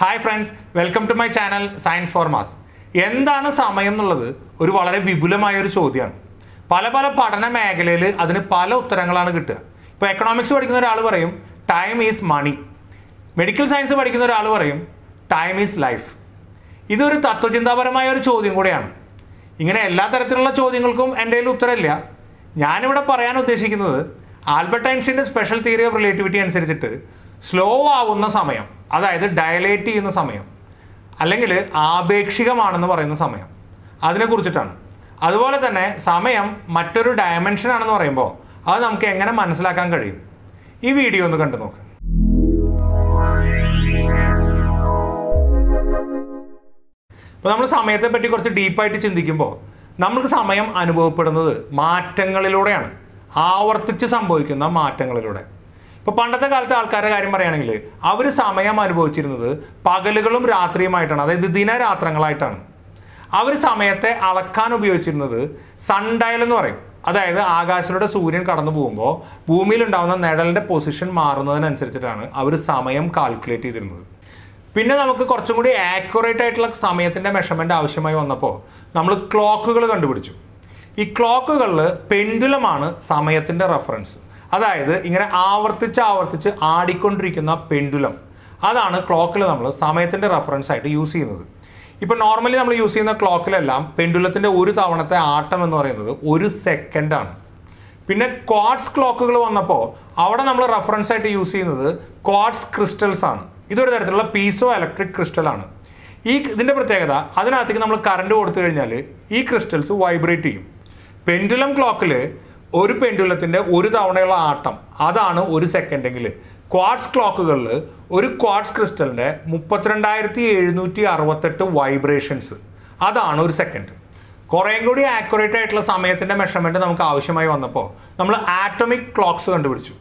hi friends welcome to my channel science for mass എന്താണ് സമയം എന്നുള്ളത് ഒരു വളരെ വിപുലമായ ഒരു ചോദ്യമാണ് പല പല പഠന മേഖലയിൽ അതിന് പല ഉത്തരങ്ങളാണ് കിട്ടുക ഇപ്പോൾ എക്കണോമിക്സ് പഠിക്കുന്ന ഒരാൾ പറയും time is money medical science പഠിക്കുന്ന ഒരാൾ പറയും ടൈം ഈസ് ലൈഫ് ഇതൊരു തത്വചിന്താപരമായ ഒരു ചോദ്യം കൂടെയാണ് ഇങ്ങനെ എല്ലാ തരത്തിലുള്ള ചോദ്യങ്ങൾക്കും എൻ്റെ കയ്യിൽ ഉത്തരമില്ല ഞാനിവിടെ പറയാൻ ഉദ്ദേശിക്കുന്നത് ആൽബർട്ട് ഐൻസ്റ്റീൻ്റെ സ്പെഷ്യൽ തിയറി ഓഫ് റിലേറ്റിവിറ്റി അനുസരിച്ചിട്ട് സ്ലോ ആവുന്ന സമയം അതായത് ഡയലേറ്റ് ചെയ്യുന്ന സമയം അല്ലെങ്കിൽ ആപേക്ഷികമാണെന്ന് പറയുന്ന സമയം അതിനെക്കുറിച്ചിട്ടാണ് അതുപോലെ തന്നെ സമയം മറ്റൊരു ആണെന്ന് പറയുമ്പോൾ അത് നമുക്ക് എങ്ങനെ മനസ്സിലാക്കാൻ കഴിയും ഈ വീഡിയോ ഒന്ന് കണ്ടു നോക്ക് ഇപ്പോൾ നമ്മൾ സമയത്തെ പറ്റി കുറച്ച് ഡീപ്പായിട്ട് ചിന്തിക്കുമ്പോൾ നമുക്ക് സമയം അനുഭവപ്പെടുന്നത് മാറ്റങ്ങളിലൂടെയാണ് ആവർത്തിച്ച് സംഭവിക്കുന്ന മാറ്റങ്ങളിലൂടെ ഇപ്പോൾ പണ്ടത്തെ കാലത്തെ ആൾക്കാരുടെ കാര്യം പറയുകയാണെങ്കിൽ അവർ സമയം അനുഭവിച്ചിരുന്നത് പകലുകളും രാത്രിയുമായിട്ടാണ് അതായത് ദിനരാത്രങ്ങളായിട്ടാണ് അവർ സമയത്തെ അളക്കാൻ ഉപയോഗിച്ചിരുന്നത് സൺഡയൽ എന്ന് പറയും അതായത് ആകാശത്തിലൂടെ സൂര്യൻ കടന്നു പോകുമ്പോൾ ഭൂമിയിൽ ഉണ്ടാകുന്ന നിഴലിൻ്റെ പൊസിഷൻ മാറുന്നതിനനുസരിച്ചിട്ടാണ് അവർ സമയം കാൽക്കുലേറ്റ് ചെയ്തിരുന്നത് പിന്നെ നമുക്ക് കുറച്ചും കൂടി ആക്യുറേറ്റ് ആയിട്ടുള്ള സമയത്തിൻ്റെ മെഷർമെൻ്റ് ആവശ്യമായി വന്നപ്പോൾ നമ്മൾ ക്ലോക്കുകൾ കണ്ടുപിടിച്ചു ഈ ക്ലോക്കുകളിൽ പെൻഡുലമാണ് സമയത്തിൻ്റെ റെഫറൻസ് അതായത് ഇങ്ങനെ ആവർത്തിച്ച് ആവർത്തിച്ച് ആടിക്കൊണ്ടിരിക്കുന്ന പെൻഡുലം അതാണ് ക്ലോക്കിൽ നമ്മൾ സമയത്തിൻ്റെ റെഫറൻസ് ആയിട്ട് യൂസ് ചെയ്യുന്നത് ഇപ്പോൾ നോർമലി നമ്മൾ യൂസ് ചെയ്യുന്ന ക്ലോക്കിലെല്ലാം പെൻഡുലത്തിൻ്റെ ഒരു തവണത്തെ ആട്ടം എന്ന് പറയുന്നത് ഒരു സെക്കൻഡാണ് പിന്നെ ക്വാഡ്സ് ക്ലോക്കുകൾ വന്നപ്പോൾ അവിടെ നമ്മൾ റെഫറൻസ് ആയിട്ട് യൂസ് ചെയ്യുന്നത് ക്വാഡ്സ് ക്രിസ്റ്റൽസ് ആണ് ഇതൊരു തരത്തിലുള്ള പീസോ ഇലക്ട്രിക് ക്രിസ്റ്റലാണ് ഈ ഇതിൻ്റെ പ്രത്യേകത അതിനകത്തേക്ക് നമ്മൾ കറണ്ട് കൊടുത്തു കഴിഞ്ഞാൽ ഈ ക്രിസ്റ്റൽസ് വൈബ്രേറ്റ് ചെയ്യും പെൻഡുലം ക്ലോക്കിൽ ഒരു പെൻഡുലത്തിൻ്റെ ഒരു തവണയുള്ള ആട്ടം അതാണ് ഒരു സെക്കൻഡെങ്കിൽ ക്വാഡ്സ് ക്ലോക്കുകളിൽ ഒരു ക്വാഡ്സ് ക്രിസ്റ്റലിൻ്റെ മുപ്പത്തിരണ്ടായിരത്തി എഴുന്നൂറ്റി അറുപത്തെട്ട് വൈബ്രേഷൻസ് അതാണ് ഒരു സെക്കൻഡ് കുറേയും കൂടി ആക്യുറേറ്റ് ആയിട്ടുള്ള സമയത്തിൻ്റെ മെഷർമെൻറ്റ് നമുക്ക് ആവശ്യമായി വന്നപ്പോൾ നമ്മൾ ആറ്റമിക് ക്ലോക്ക്സ് കണ്ടുപിടിച്ചു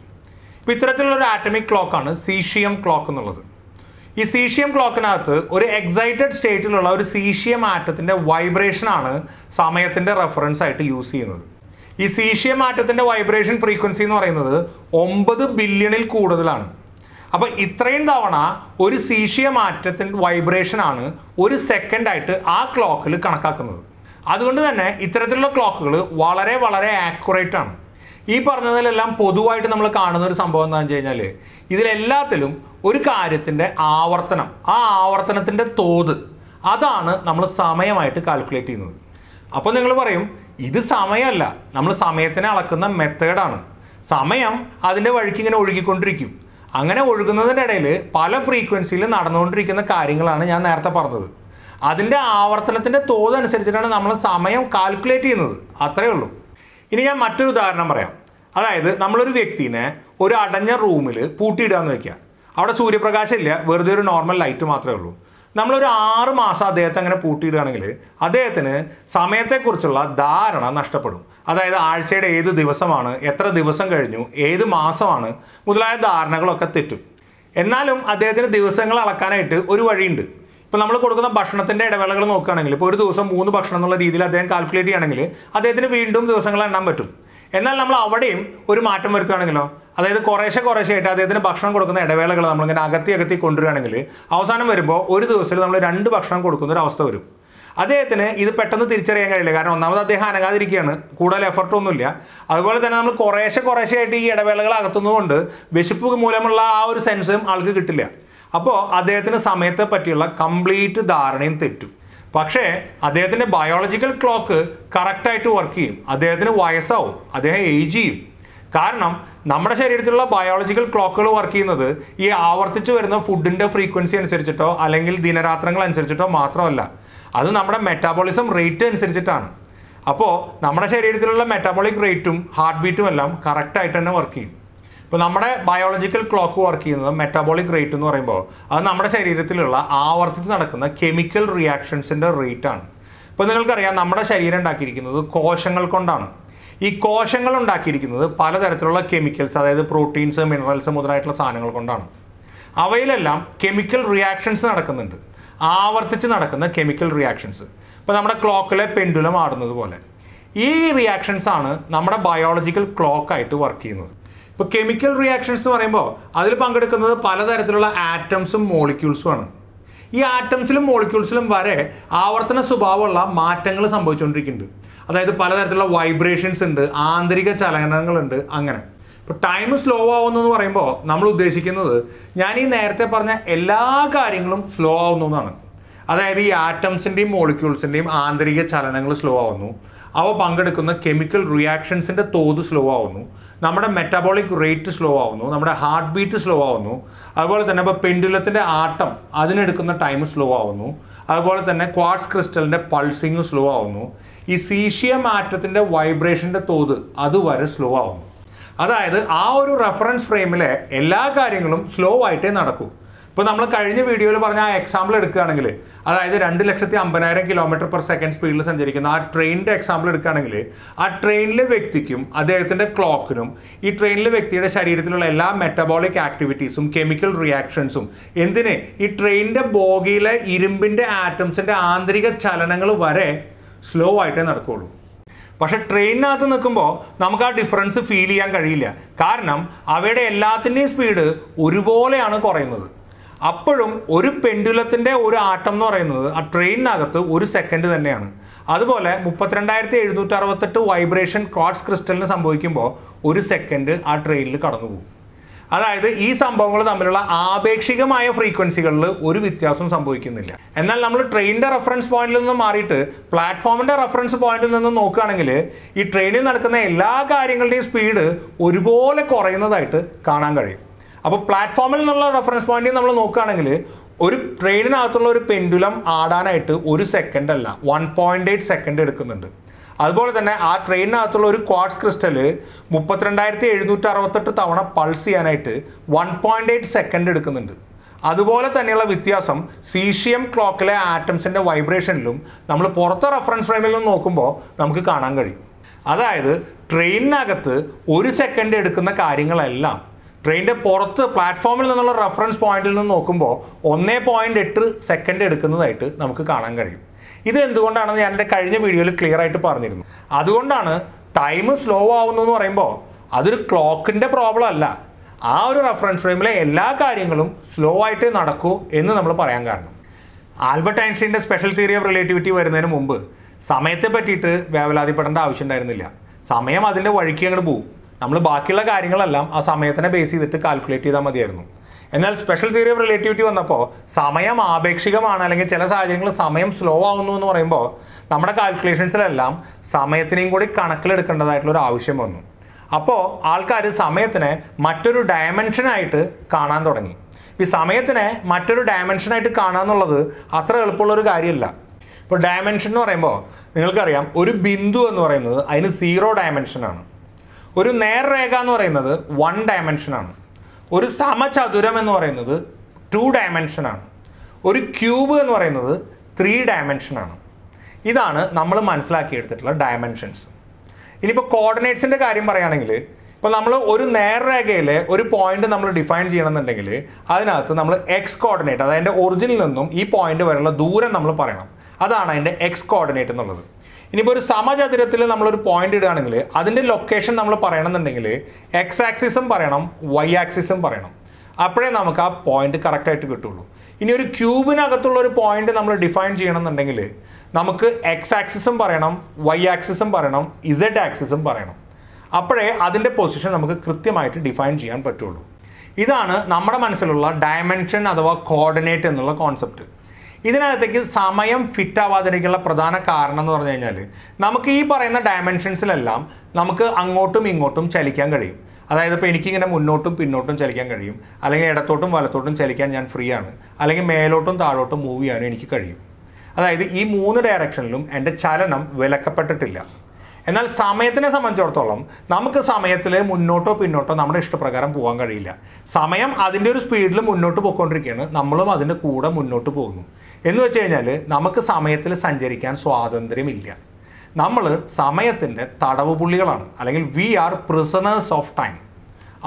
ഇപ്പോൾ ഇത്തരത്തിലുള്ളൊരു ആറ്റമിക് ക്ലോക്കാണ് സീഷിയം ക്ലോക്ക് എന്നുള്ളത് ഈ സീഷിയം ക്ലോക്കിനകത്ത് ഒരു എക്സൈറ്റഡ് സ്റ്റേറ്റിലുള്ള ഒരു സീഷിയം ആറ്റത്തിൻ്റെ വൈബ്രേഷനാണ് സമയത്തിൻ്റെ റെഫറൻസ് ആയിട്ട് യൂസ് ചെയ്യുന്നത് ഈ സീഷ്യ മാറ്റത്തിൻ്റെ വൈബ്രേഷൻ ഫ്രീക്വൻസി എന്ന് പറയുന്നത് ഒമ്പത് ബില്യണിൽ കൂടുതലാണ് അപ്പോൾ ഇത്രയും തവണ ഒരു സീഷ്യ മാറ്റത്തിൻ്റെ വൈബ്രേഷനാണ് ഒരു സെക്കൻഡായിട്ട് ആ ക്ലോക്കിൽ കണക്കാക്കുന്നത് അതുകൊണ്ട് തന്നെ ഇത്തരത്തിലുള്ള ക്ലോക്കുകൾ വളരെ വളരെ ആക്യുറേറ്റ് ആണ് ഈ പറഞ്ഞതിലെല്ലാം പൊതുവായിട്ട് നമ്മൾ കാണുന്ന ഒരു സംഭവം എന്താണെന്ന് വെച്ച് കഴിഞ്ഞാൽ ഇതിലെല്ലാത്തിലും ഒരു കാര്യത്തിൻ്റെ ആവർത്തനം ആ ആവർത്തനത്തിൻ്റെ തോത് അതാണ് നമ്മൾ സമയമായിട്ട് കാൽക്കുലേറ്റ് ചെയ്യുന്നത് അപ്പോൾ നിങ്ങൾ പറയും ഇത് സമയമല്ല നമ്മൾ സമയത്തിനെ അളക്കുന്ന മെത്തേഡാണ് സമയം അതിൻ്റെ വഴിക്ക് ഇങ്ങനെ ഒഴുകിക്കൊണ്ടിരിക്കും അങ്ങനെ ഒഴുകുന്നതിൻ്റെ ഇടയിൽ പല ഫ്രീക്വൻസിയിൽ നടന്നുകൊണ്ടിരിക്കുന്ന കാര്യങ്ങളാണ് ഞാൻ നേരത്തെ പറഞ്ഞത് അതിൻ്റെ ആവർത്തനത്തിൻ്റെ അനുസരിച്ചിട്ടാണ് നമ്മൾ സമയം കാൽക്കുലേറ്റ് ചെയ്യുന്നത് അത്രയേ ഉള്ളൂ ഇനി ഞാൻ മറ്റൊരു ഉദാഹരണം പറയാം അതായത് നമ്മളൊരു വ്യക്തിനെ ഒരു അടഞ്ഞ റൂമിൽ പൂട്ടിയിടുക എന്ന് വയ്ക്കുക അവിടെ സൂര്യപ്രകാശം ഇല്ല വെറുതെ ഒരു നോർമൽ ലൈറ്റ് മാത്രമേ ഉള്ളൂ നമ്മളൊരു ആറ് മാസം അദ്ദേഹത്തെ അങ്ങനെ പൂട്ടിയിടുകയാണെങ്കിൽ അദ്ദേഹത്തിന് സമയത്തെക്കുറിച്ചുള്ള ധാരണ നഷ്ടപ്പെടും അതായത് ആഴ്ചയുടെ ഏത് ദിവസമാണ് എത്ര ദിവസം കഴിഞ്ഞു ഏത് മാസമാണ് മുതലായ ധാരണകളൊക്കെ തെറ്റും എന്നാലും അദ്ദേഹത്തിന് ദിവസങ്ങൾ അളക്കാനായിട്ട് ഒരു വഴിയുണ്ട് ഇപ്പോൾ നമ്മൾ കൊടുക്കുന്ന ഭക്ഷണത്തിൻ്റെ ഇടവേളകൾ നോക്കുകയാണെങ്കിൽ ഇപ്പോൾ ഒരു ദിവസം മൂന്ന് ഭക്ഷണം എന്നുള്ള രീതിയിൽ അദ്ദേഹം കാൽക്കുലേറ്റ് ചെയ്യുകയാണെങ്കിൽ അദ്ദേഹത്തിന് വീണ്ടും ദിവസങ്ങൾ എണ്ണാൻ പറ്റും എന്നാൽ നമ്മൾ അവിടെയും ഒരു മാറ്റം വരുത്തുകയാണെങ്കിലോ അതായത് കുറേശ്ശെ കുറേശ്ശെയായിട്ട് അദ്ദേഹത്തിന് ഭക്ഷണം കൊടുക്കുന്ന ഇടവേളകൾ നമ്മളിങ്ങനെ അകത്തി അകത്തി കൊണ്ടുവരികയാണെങ്കിൽ അവസാനം വരുമ്പോൾ ഒരു ദിവസത്തിൽ നമ്മൾ രണ്ട് ഭക്ഷണം കൊടുക്കുന്ന ഒരു അവസ്ഥ വരും അദ്ദേഹത്തിന് ഇത് പെട്ടെന്ന് തിരിച്ചറിയാൻ കഴിയില്ല കാരണം ഒന്നാമത് അദ്ദേഹം അനങ്ങാതിരിക്കുകയാണ് കൂടുതൽ എഫർട്ടൊന്നുമില്ല അതുപോലെ തന്നെ നമ്മൾ കുറേശ്ശെ കുറേശ്ശെയായിട്ട് ഈ ഇടവേളകൾ അകത്തുന്നതുകൊണ്ട് വിശപ്പ് മൂലമുള്ള ആ ഒരു സെൻസും ആൾക്ക് കിട്ടില്ല അപ്പോൾ അദ്ദേഹത്തിന് സമയത്തെ പറ്റിയുള്ള കംപ്ലീറ്റ് ധാരണയും തെറ്റും പക്ഷേ അദ്ദേഹത്തിൻ്റെ ബയോളജിക്കൽ ക്ലോക്ക് കറക്റ്റായിട്ട് വർക്ക് ചെയ്യും അദ്ദേഹത്തിന് വയസ്സാവും അദ്ദേഹം ഏജ് ചെയ്യും കാരണം നമ്മുടെ ശരീരത്തിലുള്ള ബയോളജിക്കൽ ക്ലോക്കുകൾ വർക്ക് ചെയ്യുന്നത് ഈ ആവർത്തിച്ച് വരുന്ന ഫുഡിൻ്റെ ഫ്രീക്വൻസി അനുസരിച്ചിട്ടോ അല്ലെങ്കിൽ ദിനരാത്രങ്ങൾ അനുസരിച്ചിട്ടോ മാത്രമല്ല അത് നമ്മുടെ മെറ്റാബോളിസം റേറ്റ് അനുസരിച്ചിട്ടാണ് അപ്പോൾ നമ്മുടെ ശരീരത്തിലുള്ള മെറ്റാബോളിക് റേറ്റും ഹാർട്ട് ബീറ്റും എല്ലാം കറക്റ്റായിട്ട് തന്നെ വർക്ക് ചെയ്യും ഇപ്പോൾ നമ്മുടെ ബയോളജിക്കൽ ക്ലോക്ക് വർക്ക് ചെയ്യുന്നത് മെറ്റാബോളിക് റേറ്റ് എന്ന് പറയുമ്പോൾ അത് നമ്മുടെ ശരീരത്തിലുള്ള ആവർത്തിച്ച് നടക്കുന്ന കെമിക്കൽ റിയാക്ഷൻസിൻ്റെ റേറ്റാണ് ഇപ്പോൾ നിങ്ങൾക്കറിയാം നമ്മുടെ ശരീരം ഉണ്ടാക്കിയിരിക്കുന്നത് കോശങ്ങൾ കൊണ്ടാണ് ഈ കോശങ്ങൾ ഉണ്ടാക്കിയിരിക്കുന്നത് പലതരത്തിലുള്ള കെമിക്കൽസ് അതായത് പ്രോട്ടീൻസ് മിനറൽസ് മുതലായിട്ടുള്ള സാധനങ്ങൾ കൊണ്ടാണ് അവയിലെല്ലാം കെമിക്കൽ റിയാക്ഷൻസ് നടക്കുന്നുണ്ട് ആവർത്തിച്ച് നടക്കുന്ന കെമിക്കൽ റിയാക്ഷൻസ് ഇപ്പോൾ നമ്മുടെ ക്ലോക്കിലെ പെൻഡുലം ആടുന്നത് പോലെ ഈ റിയാക്ഷൻസ് ആണ് നമ്മുടെ ബയോളജിക്കൽ ക്ലോക്കായിട്ട് വർക്ക് ചെയ്യുന്നത് ഇപ്പോൾ കെമിക്കൽ റിയാക്ഷൻസ് എന്ന് പറയുമ്പോൾ അതിൽ പങ്കെടുക്കുന്നത് പലതരത്തിലുള്ള ആറ്റംസും മോളിക്യൂൾസും ആണ് ഈ ആറ്റംസിലും മോളിക്യൂൾസിലും വരെ ആവർത്തന സ്വഭാവമുള്ള മാറ്റങ്ങൾ സംഭവിച്ചുകൊണ്ടിരിക്കുന്നുണ്ട് അതായത് പലതരത്തിലുള്ള വൈബ്രേഷൻസ് ഉണ്ട് ആന്തരിക ചലനങ്ങളുണ്ട് അങ്ങനെ ഇപ്പോൾ ടൈം സ്ലോ ആവുന്നു എന്ന് പറയുമ്പോൾ നമ്മൾ ഉദ്ദേശിക്കുന്നത് ഞാൻ ഈ നേരത്തെ പറഞ്ഞ എല്ലാ കാര്യങ്ങളും സ്ലോ ആവുന്നു എന്നാണ് അതായത് ഈ ആറ്റംസിൻ്റെയും മോളിക്യൂൾസിൻ്റെയും ആന്തരിക ചലനങ്ങൾ സ്ലോ ആവുന്നു അവ പങ്കെടുക്കുന്ന കെമിക്കൽ റിയാക്ഷൻസിൻ്റെ തോത് സ്ലോ ആവുന്നു നമ്മുടെ മെറ്റബോളിക് റേറ്റ് സ്ലോ ആവുന്നു നമ്മുടെ ഹാർട്ട് ബീറ്റ് സ്ലോ ആവുന്നു അതുപോലെ തന്നെ ഇപ്പോൾ പെൻഡുലത്തിൻ്റെ ആട്ടം അതിനെടുക്കുന്ന ടൈം സ്ലോ ആവുന്നു അതുപോലെ തന്നെ ക്വാർട്സ് ക്രിസ്റ്റലിൻ്റെ പൾസിങ് സ്ലോ ആവുന്നു ഈ സീഷ്യം മാറ്റത്തിൻ്റെ വൈബ്രേഷൻ്റെ തോത് അതുവരെ സ്ലോ ആവുന്നു അതായത് ആ ഒരു റെഫറൻസ് ഫ്രെയിമിലെ എല്ലാ കാര്യങ്ങളും സ്ലോ ആയിട്ടേ നടക്കൂ ഇപ്പോൾ നമ്മൾ കഴിഞ്ഞ വീഡിയോയിൽ പറഞ്ഞ ആ എക്സാമ്പിൾ എടുക്കുകയാണെങ്കിൽ അതായത് രണ്ട് ലക്ഷത്തി അമ്പതിനായിരം കിലോമീറ്റർ പെർ സെക്കൻഡ് സ്പീഡിൽ സഞ്ചരിക്കുന്ന ആ ട്രെയിനിൻ്റെ എക്സാമ്പിൾ എടുക്കുകയാണെങ്കിൽ ആ ട്രെയിനിലെ വ്യക്തിക്കും അദ്ദേഹത്തിൻ്റെ ക്ലോക്കിനും ഈ ട്രെയിനിലെ വ്യക്തിയുടെ ശരീരത്തിലുള്ള എല്ലാ മെറ്റബോളിക് ആക്ടിവിറ്റീസും കെമിക്കൽ റിയാക്ഷൻസും എന്തിന് ഈ ട്രെയിനിൻ്റെ ബോഗിയിലെ ഇരുമ്പിൻ്റെ ആറ്റംസിൻ്റെ ആന്തരിക ചലനങ്ങൾ വരെ സ്ലോ ആയിട്ടേ നടക്കുകയുള്ളൂ പക്ഷെ ട്രെയിനിനകത്ത് നിൽക്കുമ്പോൾ നമുക്ക് ആ ഡിഫറൻസ് ഫീൽ ചെയ്യാൻ കഴിയില്ല കാരണം അവയുടെ എല്ലാത്തിൻ്റെയും സ്പീഡ് ഒരുപോലെയാണ് കുറയുന്നത് അപ്പോഴും ഒരു പെൻഡുലത്തിൻ്റെ ഒരു ആട്ടം എന്ന് പറയുന്നത് ആ ട്രെയിനിനകത്ത് ഒരു സെക്കൻഡ് തന്നെയാണ് അതുപോലെ മുപ്പത്തിരണ്ടായിരത്തി എഴുന്നൂറ്റി അറുപത്തെട്ട് വൈബ്രേഷൻ ക്വാർട്സ് ക്രിസ്റ്റലിന് സംഭവിക്കുമ്പോൾ ഒരു സെക്കൻഡ് ആ ട്രെയിനിൽ കടന്നു പോകും അതായത് ഈ സംഭവങ്ങൾ തമ്മിലുള്ള ആപേക്ഷികമായ ഫ്രീക്വൻസികളിൽ ഒരു വ്യത്യാസവും സംഭവിക്കുന്നില്ല എന്നാൽ നമ്മൾ ട്രെയിനിൻ്റെ റെഫറൻസ് പോയിന്റിൽ നിന്ന് മാറിയിട്ട് പ്ലാറ്റ്ഫോമിൻ്റെ റെഫറൻസ് പോയിന്റിൽ നിന്ന് നോക്കുകയാണെങ്കിൽ ഈ ട്രെയിനിൽ നടക്കുന്ന എല്ലാ കാര്യങ്ങളുടെയും സ്പീഡ് ഒരുപോലെ കുറയുന്നതായിട്ട് കാണാൻ കഴിയും അപ്പോൾ പ്ലാറ്റ്ഫോമിൽ നിന്നുള്ള റെഫറൻസ് പോയിന്റ് നമ്മൾ നോക്കുകയാണെങ്കിൽ ഒരു ട്രെയിനിനകത്തുള്ള ഒരു പെൻഡുലം ആടാനായിട്ട് ഒരു സെക്കൻഡ് അല്ല വൺ പോയിൻ്റ് എയ്റ്റ് സെക്കൻഡ് എടുക്കുന്നുണ്ട് അതുപോലെ തന്നെ ആ ട്രെയിനിനകത്തുള്ള ഒരു ക്വാഡ്സ് ക്രിസ്റ്റൽ മുപ്പത്തിരണ്ടായിരത്തി എഴുന്നൂറ്റി അറുപത്തെട്ട് തവണ പൾസ് ചെയ്യാനായിട്ട് വൺ പോയിൻ്റ് എയ്റ്റ് സെക്കൻഡ് എടുക്കുന്നുണ്ട് അതുപോലെ തന്നെയുള്ള വ്യത്യാസം സി ഷി എം ക്ലോക്കിലെ ആറ്റംസിൻ്റെ വൈബ്രേഷനിലും നമ്മൾ പുറത്തെ റെഫറൻസ് ഫ്രെയിമിൽ നിന്ന് നോക്കുമ്പോൾ നമുക്ക് കാണാൻ കഴിയും അതായത് ട്രെയിനിനകത്ത് ഒരു സെക്കൻഡ് എടുക്കുന്ന കാര്യങ്ങളെല്ലാം ട്രെയിൻ്റെ പുറത്ത് പ്ലാറ്റ്ഫോമിൽ നിന്നുള്ള റഫറൻസ് പോയിന്റിൽ നിന്ന് നോക്കുമ്പോൾ ഒന്നേ പോയിൻ്റ് എട്ട് സെക്കൻഡ് എടുക്കുന്നതായിട്ട് നമുക്ക് കാണാൻ കഴിയും ഇത് എന്തുകൊണ്ടാണെന്ന് ഞാൻ എൻ്റെ കഴിഞ്ഞ വീഡിയോയിൽ ക്ലിയർ ആയിട്ട് പറഞ്ഞിരുന്നു അതുകൊണ്ടാണ് ടൈം സ്ലോ ആവുന്നു എന്ന് പറയുമ്പോൾ അതൊരു ക്ലോക്കിൻ്റെ പ്രോബ്ലം അല്ല ആ ഒരു റഫറൻസ് ഫ്രെയിമിലെ എല്ലാ കാര്യങ്ങളും സ്ലോ ആയിട്ട് നടക്കൂ എന്ന് നമ്മൾ പറയാൻ കാരണം ആൽബർട്ട് ഐൻസ്റ്റീൻ്റെ സ്പെഷ്യൽ തിയറി ഓഫ് റിലേറ്റിവിറ്റി വരുന്നതിന് മുമ്പ് സമയത്തെ പറ്റിയിട്ട് വേവലാതിപ്പെടേണ്ട ആവശ്യം ഉണ്ടായിരുന്നില്ല സമയം അതിൻ്റെ വഴിക്ക് അങ്ങോട്ട് പോകും നമ്മൾ ബാക്കിയുള്ള കാര്യങ്ങളെല്ലാം ആ സമയത്തിനെ ബേസ് ചെയ്തിട്ട് കാൽക്കുലേറ്റ് ചെയ്താൽ മതിയായിരുന്നു എന്നാൽ സ്പെഷ്യൽ തിയറി ഓഫ് റിലേറ്റിവിറ്റി വന്നപ്പോൾ സമയം ആപേക്ഷികമാണ് അല്ലെങ്കിൽ ചില സാഹചര്യങ്ങളിൽ സമയം സ്ലോ ആവുന്നു എന്ന് പറയുമ്പോൾ നമ്മുടെ കാൽക്കുലേഷൻസിലെല്ലാം സമയത്തിനെയും കൂടി കണക്കിലെടുക്കേണ്ടതായിട്ടുള്ള ഒരു ആവശ്യം വന്നു അപ്പോൾ ആൾക്കാർ സമയത്തിനെ മറ്റൊരു ഡയമെൻഷനായിട്ട് കാണാൻ തുടങ്ങി ഈ സമയത്തിനെ മറ്റൊരു ഡയമെൻഷനായിട്ട് കാണാമെന്നുള്ളത് അത്ര എളുപ്പമുള്ളൊരു കാര്യമല്ല ഇപ്പോൾ ഡയമെൻഷൻ എന്ന് പറയുമ്പോൾ നിങ്ങൾക്കറിയാം ഒരു ബിന്ദു എന്ന് പറയുന്നത് അതിന് സീറോ ഡയമെൻഷനാണ് ഒരു നേർരേഖ എന്ന് പറയുന്നത് വൺ ഡയമെൻഷനാണ് ഒരു സമചതുരം എന്ന് പറയുന്നത് ടു ഡയമെൻഷനാണ് ഒരു ക്യൂബ് എന്ന് പറയുന്നത് ത്രീ ഡയമെൻഷനാണ് ഇതാണ് നമ്മൾ മനസ്സിലാക്കിയെടുത്തിട്ടുള്ള ഡയമെൻഷൻസ് ഇനിയിപ്പോൾ കോർഡിനേറ്റ്സിൻ്റെ കാര്യം പറയുകയാണെങ്കിൽ ഇപ്പോൾ നമ്മൾ ഒരു നേർരേഖയിലെ ഒരു പോയിന്റ് നമ്മൾ ഡിഫൈൻ ചെയ്യണമെന്നുണ്ടെങ്കിൽ അതിനകത്ത് നമ്മൾ എക്സ് കോർഡിനേറ്റ് അതായത് അതിൻ്റെ ഒറിജിനിൽ നിന്നും ഈ പോയിന്റ് വരെയുള്ള ദൂരം നമ്മൾ പറയണം അതാണ് അതിൻ്റെ എക്സ് കോർഡിനേറ്റ് എന്നുള്ളത് ഇനിയിപ്പോൾ ഒരു സമചതുരത്തിൽ നമ്മളൊരു പോയിന്റ് ഇടുകയാണെങ്കിൽ അതിൻ്റെ ലൊക്കേഷൻ നമ്മൾ പറയണമെന്നുണ്ടെങ്കിൽ എക്സ് ആക്സിസും പറയണം വൈ ആക്സിസും പറയണം അപ്പോഴേ നമുക്ക് ആ പോയിന്റ് കറക്റ്റായിട്ട് കിട്ടുള്ളൂ ഇനി ഒരു ക്യൂബിനകത്തുള്ള ഒരു പോയിന്റ് നമ്മൾ ഡിഫൈൻ ചെയ്യണമെന്നുണ്ടെങ്കിൽ നമുക്ക് എക്സ് ആക്സിസും പറയണം വൈ ആക്സിസും പറയണം ഇസഡ് ആക്സിസും പറയണം അപ്പോഴേ അതിൻ്റെ പൊസിഷൻ നമുക്ക് കൃത്യമായിട്ട് ഡിഫൈൻ ചെയ്യാൻ പറ്റുള്ളൂ ഇതാണ് നമ്മുടെ മനസ്സിലുള്ള ഡയമെൻഷൻ അഥവാ കോർഡിനേറ്റ് എന്നുള്ള കോൺസെപ്റ്റ് ഇതിനകത്തേക്ക് സമയം ഫിറ്റ് ആവാതിരിക്കുള്ള പ്രധാന കാരണം എന്ന് പറഞ്ഞു കഴിഞ്ഞാൽ നമുക്ക് ഈ പറയുന്ന ഡയമെൻഷൻസിലെല്ലാം നമുക്ക് അങ്ങോട്ടും ഇങ്ങോട്ടും ചലിക്കാൻ കഴിയും അതായത് ഇപ്പോൾ എനിക്കിങ്ങനെ മുന്നോട്ടും പിന്നോട്ടും ചലിക്കാൻ കഴിയും അല്ലെങ്കിൽ ഇടത്തോട്ടും വലത്തോട്ടും ചലിക്കാൻ ഞാൻ ഫ്രീ ആണ് അല്ലെങ്കിൽ മേലോട്ടും താഴോട്ടും മൂവ് ചെയ്യാനും എനിക്ക് കഴിയും അതായത് ഈ മൂന്ന് ഡയറക്ഷനിലും എൻ്റെ ചലനം വിലക്കപ്പെട്ടിട്ടില്ല എന്നാൽ സമയത്തിനെ സംബന്ധിച്ചിടത്തോളം നമുക്ക് സമയത്തിൽ മുന്നോട്ടോ പിന്നോട്ടോ നമ്മുടെ ഇഷ്ടപ്രകാരം പോകാൻ കഴിയില്ല സമയം അതിൻ്റെ ഒരു സ്പീഡിൽ മുന്നോട്ട് പോയിക്കൊണ്ടിരിക്കുകയാണ് നമ്മളും അതിൻ്റെ കൂടെ മുന്നോട്ട് പോകുന്നു എന്ന് വെച്ച് കഴിഞ്ഞാൽ നമുക്ക് സമയത്തിൽ സഞ്ചരിക്കാൻ സ്വാതന്ത്ര്യമില്ല നമ്മൾ സമയത്തിൻ്റെ തടവ് പുള്ളികളാണ് അല്ലെങ്കിൽ we are prisoners of time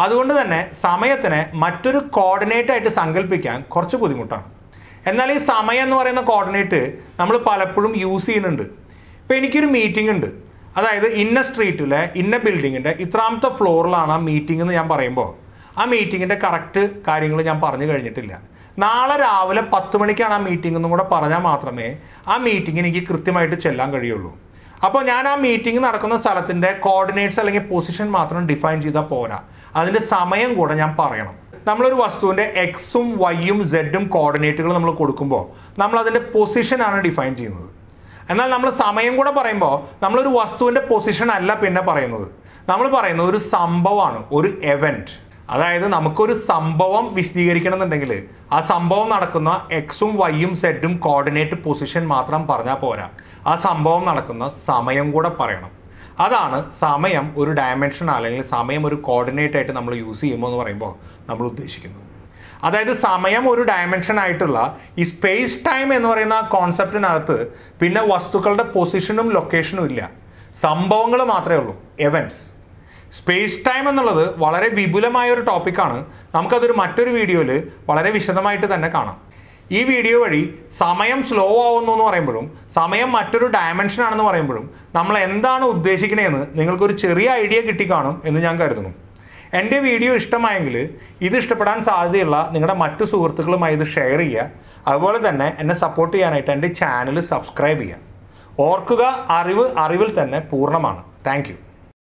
അതുകൊണ്ട് തന്നെ സമയത്തിനെ മറ്റൊരു കോർഡിനേറ്റ് ആയിട്ട് സങ്കല്പിക്കാൻ കുറച്ച് ബുദ്ധിമുട്ടാണ് എന്നാൽ ഈ സമയം എന്ന് പറയുന്ന കോർഡിനേറ്റ് നമ്മൾ പലപ്പോഴും യൂസ് ചെയ്യുന്നുണ്ട് ഇപ്പോൾ എനിക്കൊരു മീറ്റിംഗ് ഉണ്ട് അതായത് ഇന്ന സ്ട്രീറ്റിലെ ഇന്ന ബിൽഡിങ്ങിൻ്റെ ഇത്രാമത്തെ ഫ്ലോറിലാണ് ആ മീറ്റിംഗ് എന്ന് ഞാൻ പറയുമ്പോൾ ആ മീറ്റിങ്ങിൻ്റെ കറക്റ്റ് കാര്യങ്ങൾ ഞാൻ പറഞ്ഞു കഴിഞ്ഞിട്ടില്ല നാളെ രാവിലെ പത്ത് മണിക്കാണ് ആ മീറ്റിംഗ് എന്നും കൂടെ പറഞ്ഞാൽ മാത്രമേ ആ മീറ്റിംഗിന് എനിക്ക് കൃത്യമായിട്ട് ചെല്ലാൻ കഴിയുള്ളൂ അപ്പോൾ ഞാൻ ആ മീറ്റിംഗ് നടക്കുന്ന സ്ഥലത്തിൻ്റെ കോർഡിനേറ്റ്സ് അല്ലെങ്കിൽ പൊസിഷൻ മാത്രം ഡിഫൈൻ ചെയ്താൽ പോരാ അതിൻ്റെ സമയം കൂടെ ഞാൻ പറയണം നമ്മളൊരു വസ്തുവിൻ്റെ എക്സും വൈയും സെഡും കോർഡിനേറ്റുകൾ നമ്മൾ കൊടുക്കുമ്പോൾ നമ്മൾ അതിൻ്റെ പൊസിഷനാണ് ഡിഫൈൻ ചെയ്യുന്നത് എന്നാൽ നമ്മൾ സമയം കൂടെ പറയുമ്പോൾ നമ്മളൊരു വസ്തുവിൻ്റെ പൊസിഷൻ അല്ല പിന്നെ പറയുന്നത് നമ്മൾ പറയുന്നത് ഒരു സംഭവമാണ് ഒരു എവൻറ്റ് അതായത് നമുക്കൊരു സംഭവം വിശദീകരിക്കണം എന്നുണ്ടെങ്കിൽ ആ സംഭവം നടക്കുന്ന എക്സും വൈയും സെഡും കോർഡിനേറ്റ് പൊസിഷൻ മാത്രം പറഞ്ഞാൽ പോരാ ആ സംഭവം നടക്കുന്ന സമയം കൂടെ പറയണം അതാണ് സമയം ഒരു ഡയമെൻഷൻ അല്ലെങ്കിൽ സമയം ഒരു കോർഡിനേറ്റ് ആയിട്ട് നമ്മൾ യൂസ് ചെയ്യുമ്പോൾ എന്ന് പറയുമ്പോൾ നമ്മൾ ഉദ്ദേശിക്കുന്നത് അതായത് സമയം ഒരു ഡയമെൻഷൻ ആയിട്ടുള്ള ഈ സ്പേസ് ടൈം എന്ന് പറയുന്ന കോൺസെപ്റ്റിനകത്ത് പിന്നെ വസ്തുക്കളുടെ പൊസിഷനും ലൊക്കേഷനും ഇല്ല സംഭവങ്ങൾ മാത്രമേ ഉള്ളൂ എവൻസ് സ്പേസ് ടൈം എന്നുള്ളത് വളരെ വിപുലമായ ഒരു ടോപ്പിക്കാണ് നമുക്കതൊരു മറ്റൊരു വീഡിയോയിൽ വളരെ വിശദമായിട്ട് തന്നെ കാണാം ഈ വീഡിയോ വഴി സമയം സ്ലോ ആവുന്നു എന്ന് പറയുമ്പോഴും സമയം മറ്റൊരു ഡയമെൻഷൻ ആണെന്ന് പറയുമ്പോഴും നമ്മൾ എന്താണ് ഉദ്ദേശിക്കണേന്ന് നിങ്ങൾക്കൊരു ചെറിയ ഐഡിയ കിട്ടിക്കാണും എന്ന് ഞാൻ കരുതുന്നു എൻ്റെ വീഡിയോ ഇഷ്ടമായെങ്കിൽ ഇത് ഇഷ്ടപ്പെടാൻ സാധ്യതയുള്ള നിങ്ങളുടെ മറ്റു സുഹൃത്തുക്കളുമായി ഇത് ഷെയർ ചെയ്യുക അതുപോലെ തന്നെ എന്നെ സപ്പോർട്ട് ചെയ്യാനായിട്ട് എൻ്റെ ചാനൽ സബ്സ്ക്രൈബ് ചെയ്യുക ഓർക്കുക അറിവ് അറിവിൽ തന്നെ പൂർണ്ണമാണ് താങ്ക്